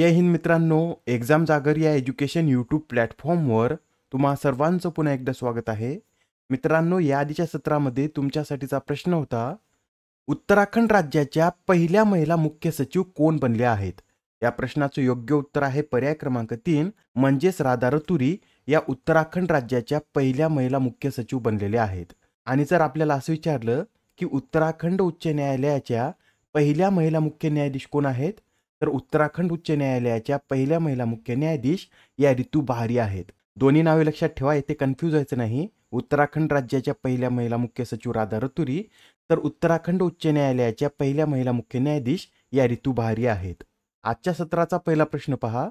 जय हिंद मित्रांनो एक्झाम जागर या एज्युकेशन यूट्यूब प्लॅटफॉर्मवर तुम्हा सर्वांचं पुन्हा एकदा स्वागत आहे मित्रांनो या आधीच्या सत्रामध्ये तुमच्यासाठीचा प्रश्न होता उत्तराखंड राज्याच्या पहिल्या महिला मुख्य सचिव कोण बनल्या आहेत या प्रश्नाचं योग्य उत्तर आहे पर्याय क्रमांक तीन म्हणजेच राधा रतुरी या उत्तराखंड राज्याच्या पहिल्या महिला मुख्य सचिव बनलेल्या आहेत आणि जर आपल्याला असं विचारलं की उत्तराखंड उच्च न्यायालयाच्या पहिल्या महिला मुख्य न्यायाधीश कोण आहेत तर उत्तराखंड उच्च न्यायालयाच्या पहिल्या महिला मुख्य न्यायाधीश या ऋतू बहारी आहेत दोन्ही नावे लक्षात ठेवा येथे कन्फ्यूज व्हायचं नाही उत्तराखंड राज्याच्या पहिल्या महिला मुख्य सचिव राधा रतुरी तर उत्तराखंड उच्च न्यायालयाच्या पहिल्या महिला मुख्य न्यायाधीश या ऋतू बहारी आहेत आजच्या सत्राचा पहिला प्रश्न पहा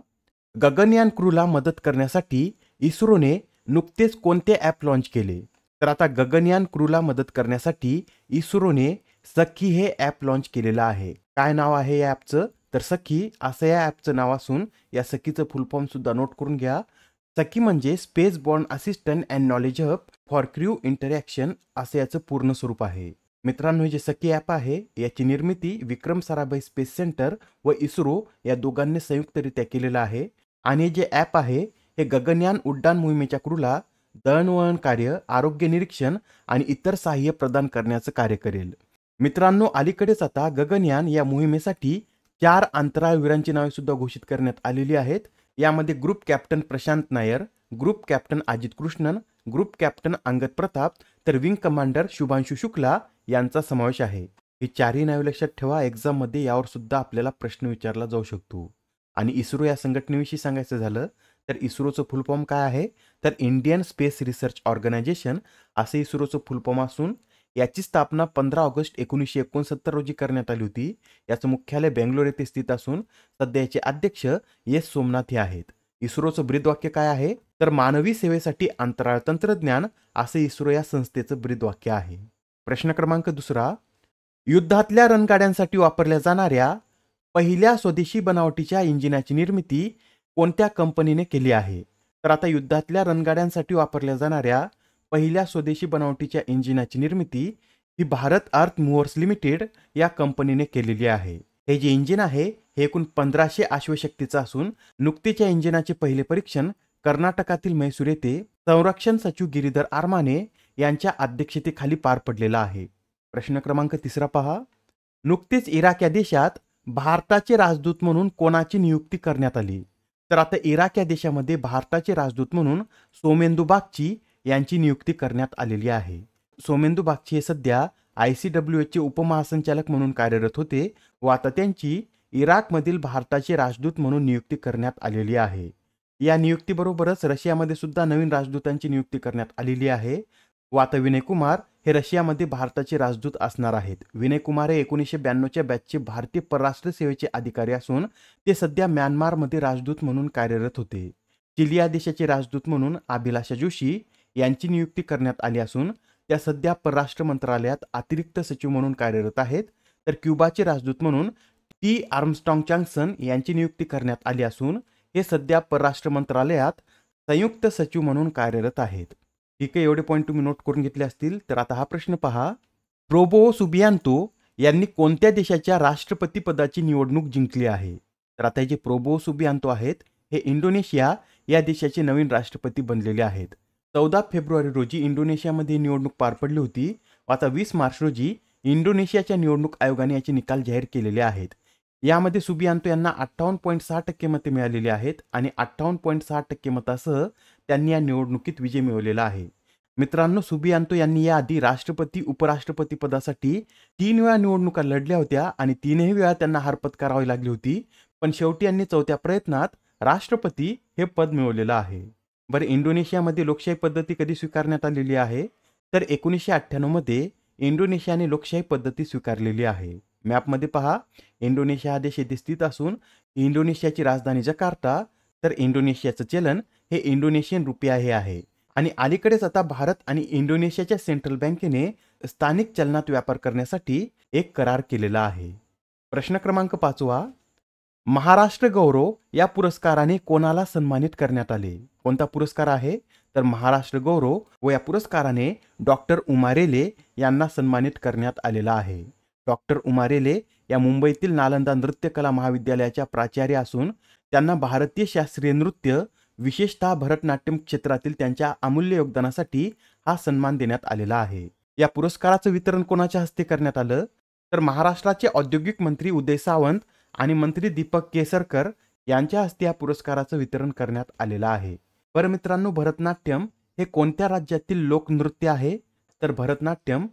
गगनयान क्रूला मदत करण्यासाठी इस्रोने नुकतेच कोणते ॲप लॉन्च केले तर आता गगनयान क्रूला मदत करण्यासाठी इस्रोने सखी हे ॲप लॉन्च केलेलं आहे काय नाव आहे या ॲपचं तर सखी असं या ॲपचं नाव असून या सखीचं सुद्धा नोट करून घ्या सखी म्हणजे space borne assistant and knowledge hub for crew interaction असं याचं पूर्ण स्वरूप आहे मित्रांनो जे सखी ॲप आहे याची निर्मिती विक्रम साराभाई स्पेस सेंटर व इस्रो या दोघांनी संयुक्तरित्या केलेलं आहे आणि जे ॲप आहे हे गगनयान उड्डाण मोहिमेच्या क्रूला दळणवळण कार्य आरोग्य निरीक्षण आणि इतर सहाय्य प्रदान करण्याचं कार्य करेल मित्रांनो अलीकडेच आता गगनयान या मोहिमेसाठी चार अंतराळवीरांची नावे सुद्धा घोषित करण्यात आलेली आहेत यामध्ये group captain Prashant Nair group captain Ajit Krishnan group captain Angad Pratap तर विंग कमांडर शुभांशु शुक्ला यांचा समावेश आहे ही चारही नावे लक्षात ठेवा मध्ये यावर सुद्धा आपल्याला प्रश्न विचारला जाऊ शकतो आणि इस्रो या संघटनेविषयी सांगायचं झालं तर इस्रोचं फुलफॉर्म काय आहे तर इंडियन स्पेस रिसर्च ऑर्गनायझेशन असे इस्रोचं फुलफॉर्म असून याची स्थापना पंधरा ऑगस्ट एकोणीसशे एकोणसत्तर रोजी करण्यात आली होती याचं मुख्यालय बेंगलोर येथे स्थित असून सध्याचे अध्यक्ष एस सोमनाथ हे आहेत इस्रोचं ब्रीदवाक्य काय आहे तर मानवी सेवेसाठी अंतराळ तंत्रज्ञान असं इस्रो या संस्थेचं ब्रीदवाक्य आहे प्रश्न क्रमांक दुसरा युद्धातल्या रणगाड्यांसाठी वापरल्या जाणाऱ्या पहिल्या स्वदेशी बनावटीच्या इंजिनाची निर्मिती कोणत्या कंपनीने केली आहे तर आता युद्धातल्या रणगाड्यांसाठी वापरल्या जाणाऱ्या पहिल्या स्वदेशी बनावटीच्या इंजिनाची निर्मिती ही भारत अर्थ मूवर्स लिमिटेड या कंपनीने केलेली आहे हे जे इंजिन आहे हे एकूण पंधराशे आश्वशक्तीचं असून नुकतीच्या इंजिनाचे पहिले परीक्षण कर्नाटकातील मैसूर येथे संरक्षण सचिव गिरीधर आरमाने यांच्या अध्यक्षतेखाली पार पडलेला आहे प्रश्न क्रमांक तिसरा पहा नुकतीच इराक या देशात भारताचे राजदूत म्हणून कोणाची नियुक्ती करण्यात आली तर आता इराक या देशामध्ये भारताचे राजदूत म्हणून सोमेंदू बागची यांची नियुक्ती करण्यात आलेली आहे सोमेंदू बागची हे सध्या आय सी डब्ल्यू एचचे उपमहासंचालक म्हणून कार्यरत होते व आता त्यांची इराकमधील भारताचे राजदूत म्हणून नियुक्ती करण्यात आलेली आहे या नियुक्तीबरोबरच रशियामध्ये सुद्धा नवीन राजदूतांची नियुक्ती करण्यात आलेली आहे व आता विनय कुमार हे रशियामध्ये भारताचे राजदूत असणार आहेत विनय कुमार हे एकोणीसशे ब्याण्णवच्या बॅचचे भारतीय परराष्ट्र सेवेचे अधिकारी असून ते सध्या म्यानमारमध्ये राजदूत म्हणून कार्यरत होते चिलिया देशाचे राजदूत म्हणून अभिलाषा जोशी यांची नियुक्ती करण्यात आली असून त्या सध्या परराष्ट्र मंत्रालयात अतिरिक्त सचिव म्हणून कार्यरत आहेत तर क्युबाचे राजदूत म्हणून टी आर्मस्टॉंग चांगसन यांची नियुक्ती करण्यात आली असून हे सध्या परराष्ट्र मंत्रालयात संयुक्त सचिव म्हणून कार्यरत आहेत ठीक आहे एवढे पॉईंट तुम्ही नोट करून घेतले असतील तर आता हा प्रश्न पहा प्रोबो सुबियांतो यांनी कोणत्या देशाच्या राष्ट्रपती पदाची निवडणूक जिंकली आहे तर आता हे जे प्रोबो सुबियांतो आहेत हे इंडोनेशिया या देशाचे नवीन राष्ट्रपती बनलेले आहेत चौदा फेब्रुवारी रोजी इंडोनेशियामध्ये निवडणूक पार पडली होती आता वीस मार्च रोजी इंडोनेशियाच्या निवडणूक आयोगाने याचे निकाल जाहीर केलेले आहेत यामध्ये सुबियांतो यांना अठ्ठावन्न पॉईंट सहा टक्के मते मिळालेली आहेत आणि अठ्ठावन्न पॉईंट सहा टक्के मतासह त्यांनी या निवडणुकीत विजय मिळवलेला आहे मित्रांनो सुबियांतो यांनी याआधी राष्ट्रपती उपराष्ट्रपती पदासाठी तीन वेळा निवडणुका लढल्या होत्या आणि तीनही वेळा त्यांना हार करावी लागली होती पण शेवटी यांनी चौथ्या प्रयत्नात राष्ट्रपती हे पद मिळवलेलं आहे बरं इंडोनेशियामध्ये लोकशाही पद्धती कधी स्वीकारण्यात आलेली आहे तर एकोणीसशे अठ्ठ्याण्णवमध्ये इंडोनेशियाने लोकशाही पद्धती स्वीकारलेली आहे मॅपमध्ये पहा इंडोनेशिया हा देश येथे स्थित असून इंडोनेशियाची राजधानी जकार्ता तर इंडोनेशियाचं चलन हे इंडोनेशियन रुपया हे आहे आणि अलीकडेच आता भारत आणि इंडोनेशियाच्या सेंट्रल बँकेने स्थानिक चलनात व्यापार करण्यासाठी एक करार केलेला आहे प्रश्न क्रमांक पाचवा महाराष्ट्र गौरव या पुरस्काराने कोणाला सन्मानित करण्यात आले कोणता पुरस्कार आहे तर महाराष्ट्र गौरव व या पुरस्काराने डॉक्टर उमारेले यांना सन्मानित करण्यात आलेला आहे डॉक्टर उमारेले या मुंबईतील नालंदा नृत्य कला महाविद्यालयाच्या प्राचार्य असून त्यांना भारतीय शास्त्रीय नृत्य विशेषतः भरतनाट्यम क्षेत्रातील त्यांच्या अमूल्य योगदानासाठी हा सन्मान देण्यात आलेला आहे या पुरस्काराचं वितरण कोणाच्या हस्ते करण्यात आलं तर महाराष्ट्राचे औद्योगिक मंत्री उदय सावंत आणि मंत्री दीपक केसरकर यांच्या हस्ते या पुरस्काराचं वितरण करण्यात आलेलं आहे परमित्रांनो मित्रांनो भरतनाट्यम हे कोणत्या राज्यातील लोकनृत्य आहे तर भरतनाट्यम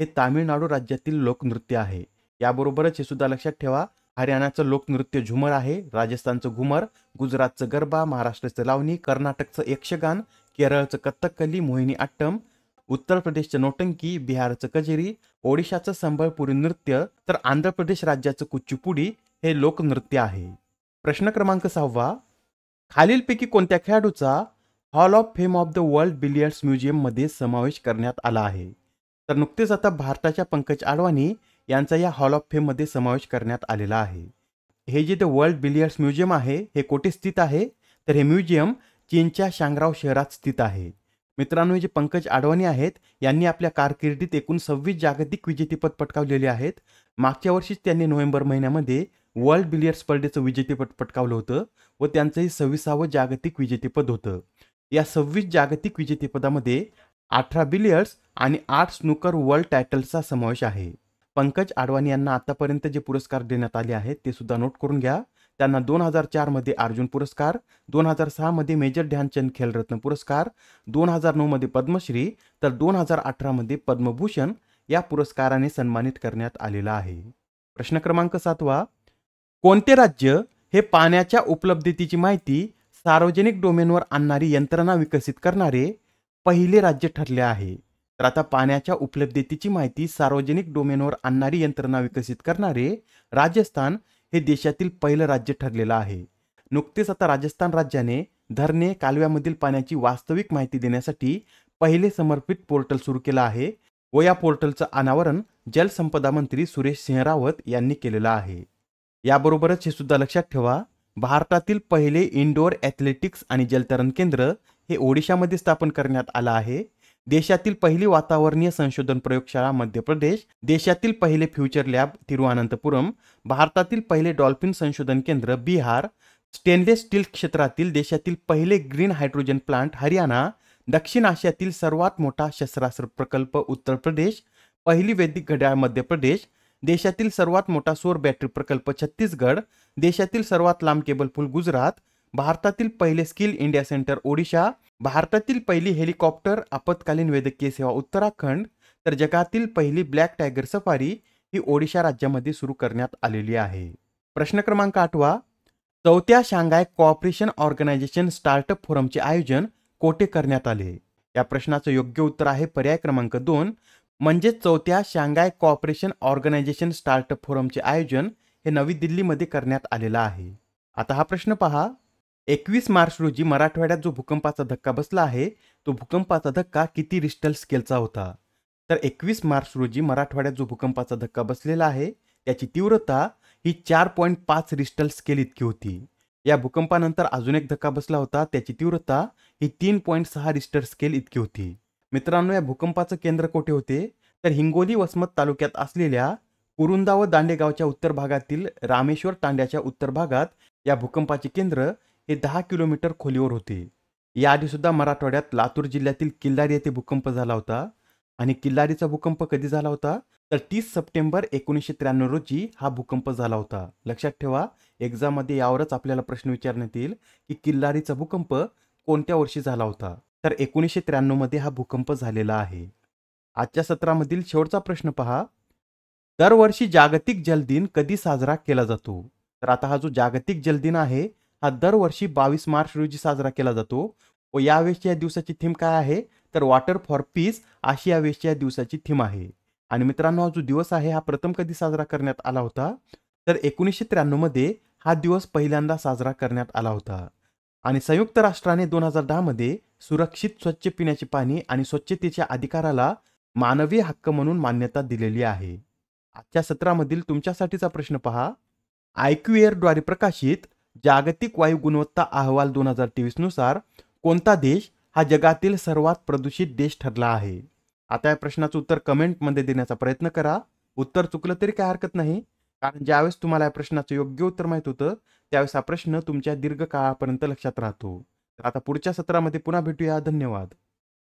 हे तामिळनाडू राज्यातील लोकनृत्य आहे याबरोबरच हे सुद्धा लक्षात ठेवा हरियाणाचं लोकनृत्य झुमर आहे राजस्थानचं घुमर गुजरातचं गरबा महाराष्ट्राचं लावणी कर्नाटकचं यक्षगान केरळचं कथ्थकली मोहिनी अट्टम उत्तर प्रदेशचं नोटंकी बिहारचं कजेरी ओडिशाचं संबळपुरी नृत्य तर आंध्र प्रदेश राज्याचं कुच्चुपुडी हे लोकनृत्य आहे प्रश्न क्रमांक सहावा खालीलपैकी कोणत्या खेळाडूचा hall of fame of the world billiards म्युझियममध्ये समावेश करण्यात आला आहे तर नुकतेच आता भारताच्या पंकज आडवाणी यांचा या हॉल ऑफ फेममध्ये समावेश करण्यात आलेला आहे हे जे द वर्ल्ड बिलियर्ड्स म्युझियम आहे हे कोठे स्थित आहे तर हे म्युझियम चीनच्या शांगराव शहरात स्थित आहे मित्रांनो जे पंकज आडवाणी आहेत यांनी आपल्या कारकिर्दीत एकूण सव्वीस जागतिक विजेतेपद पटकावलेले आहेत मागच्या वर्षीच त्यांनी नोव्हेंबर महिन्यामध्ये वर्ल्ड बिलियर्ड स्पर्धेचं विजेतेपद पटकावलं होतं व त्यांचं हे सव्वीसावं जागतिक विजेतेपद होतं या सव्वीस जागतिक विजेतेपदामध्ये अठरा बिलियर्ड्स आणि आठ स्नूकर वर्ल्ड टायटल्सचा समावेश आहे पंकज आडवाणी यांना आतापर्यंत जे पुरस्कार देण्यात आले आहेत ते सुद्धा नोट करून घ्या त्यांना दोन हजार चारमध्ये अर्जुन पुरस्कार दोन हजार सहामध्ये मेजर ध्यानचंद खेलरत्न पुरस्कार दोन हजार नऊमध्ये पद्मश्री तर दोन हजार अठरामध्ये पद्मभूषण या पुरस्काराने सन्मानित करण्यात आलेला आहे प्रश्न क्रमांक सातवा कोणते राज्य हे पाण्याच्या उपलब्धतेची माहिती सार्वजनिक डोमेनवर आणणारी यंत्रणा विकसित करणारे पहिले राज्य ठरले आहे तर आता पाण्याच्या उपलब्धतेची माहिती सार्वजनिक डोमेनवर आणणारी यंत्रणा विकसित करणारे राजस्थान हे देशातील पहिलं राज्य ठरलेलं आहे नुकतेच आता राजस्थान राज्याने धरणे कालव्यामधील पाण्याची वास्तविक माहिती देण्यासाठी पहिले समर्पित पोर्टल सुरू केलं आहे व या पोर्टलचं अनावरण जलसंपदा मंत्री सुरेश सिंह रावत यांनी केलेलं आहे याबरोबरच हे सुद्धा लक्षात ठेवा भारतातील पहिले इंडोर ॲथलेटिक्स आणि जलतरण केंद्र हे ओडिशामध्ये स्थापन करण्यात आलं आहे देशातील पहिली वातावरणीय संशोधन प्रयोगशाळा मध्य प्रदेश देशातील पहिले फ्युचर लॅब तिरुअनंतपुरम भारतातील पहिले डॉल्फिन संशोधन केंद्र बिहार स्टेनलेस स्टील क्षेत्रातील देशातील पहिले ग्रीन हायड्रोजन प्लांट हरियाणा दक्षिण आशियातील सर्वात मोठा शस्त्रास्त्र प्रकल्प उत्तर प्रदेश पहिली वैदिक घड्याळ मध्य प्रदेश देशातील सर्वात मोठा सौर बॅटरी प्रकल्प छत्तीसगड देशातील सर्वात लांब केबल पूल गुजरात भारतातील पहिले स्किल इंडिया सेंटर ओडिशा भारतातील पहिली हेलिकॉप्टर आपत्कालीन वैद्यकीय सेवा उत्तराखंड तर जगातील पहिली ब्लॅक टायगर सफारी ही ओडिशा राज्यामध्ये सुरू करण्यात आलेली आहे प्रश्न क्रमांक आठवा चौथ्या शांघाय कॉपरेशन ऑर्गनायझेशन स्टार्टअप फोरमचे आयोजन कोठे करण्यात आले या प्रश्नाचं योग्य उत्तर आहे पर्याय क्रमांक दोन म्हणजे चौथ्या शांघाय कॉपरेशन ऑर्गनायझेशन स्टार्टअप फोरमचे आयोजन हे नवी दिल्लीमध्ये करण्यात आलेलं आहे आता हा प्रश्न पहा एकवीस मार्च रोजी मराठवाड्यात जो भूकंपाचा धक्का बसला आहे तो भूकंपाचा धक्का किती रिस्टल स्केलचा होता तर एकवीस मार्च रोजी मराठवाड्यात जो भूकंपाचा धक्का बसलेला आहे त्याची तीव्रता ही चार पॉईंट पाच रिस्टल स्केल इतकी होती या भूकंपानंतर अजून एक धक्का बसला होता त्याची तीव्रता ही तीन पॉईंट सहा रिस्टल स्केल इतकी होती मित्रांनो या भूकंपाचं केंद्र कोठे होते तर हिंगोली वसमत तालुक्यात असलेल्या कुरुंदा व दांडेगावच्या उत्तर भागातील रामेश्वर तांड्याच्या उत्तर भागात या भूकंपाचे केंद्र हे दहा किलोमीटर खोलीवर होते याआधी सुद्धा मराठवाड्यात लातूर जिल्ह्यातील किल्लारी येथे भूकंप झाला होता आणि किल्लारीचा भूकंप कधी झाला होता तर तीस सप्टेंबर एकोणीसशे त्र्याण्णव रोजी हा भूकंप झाला होता लक्षात ठेवा एक्झाममध्ये यावरच आपल्याला प्रश्न विचारण्यात येईल की किल्लारीचा भूकंप कोणत्या वर्षी झाला होता तर एकोणीसशे त्र्याण्णवमध्ये हा भूकंप झालेला आहे आजच्या सत्रामधील शेवटचा प्रश्न पहा दरवर्षी जागतिक जलदिन कधी साजरा केला जातो तर आता हा जो जागतिक जलदिन आहे हा दरवर्षी बावीस मार्च रोजी साजरा केला जातो व यावेळेसच्या या दिवसाची थीम काय आहे तर वॉटर फॉर पीस अशी यावेळेसच्या या दिवसाची थीम आहे आणि मित्रांनो हा जो दिवस आहे हा प्रथम कधी साजरा करण्यात आला होता तर एकोणीसशे त्र्याण्णवमध्ये हा दिवस पहिल्यांदा साजरा करण्यात आला होता आणि संयुक्त राष्ट्राने दोन हजार दहामध्ये सुरक्षित स्वच्छ पिण्याचे पाणी आणि स्वच्छतेच्या अधिकाराला मानवी हक्क म्हणून मान्यता दिलेली आहे आजच्या सत्रामधील तुमच्यासाठीचा प्रश्न पहा आयक्यूएअरद्वारे प्रकाशित जागतिक वायू गुणवत्ता अहवाल दोन हजार तेवीसनुसार कोणता देश हा जगातील सर्वात प्रदूषित देश ठरला आहे आता या प्रश्नाचं उत्तर कमेंटमध्ये देण्याचा प्रयत्न करा उत्तर चुकलं तरी काय हरकत नाही कारण ज्यावेळेस तुम्हाला या प्रश्नाचं योग्य उत्तर माहीत होतं त्यावेळेस हा प्रश्न तुमच्या दीर्घकाळापर्यंत लक्षात राहतो आता पुढच्या सत्रामध्ये पुन्हा भेटूया धन्यवाद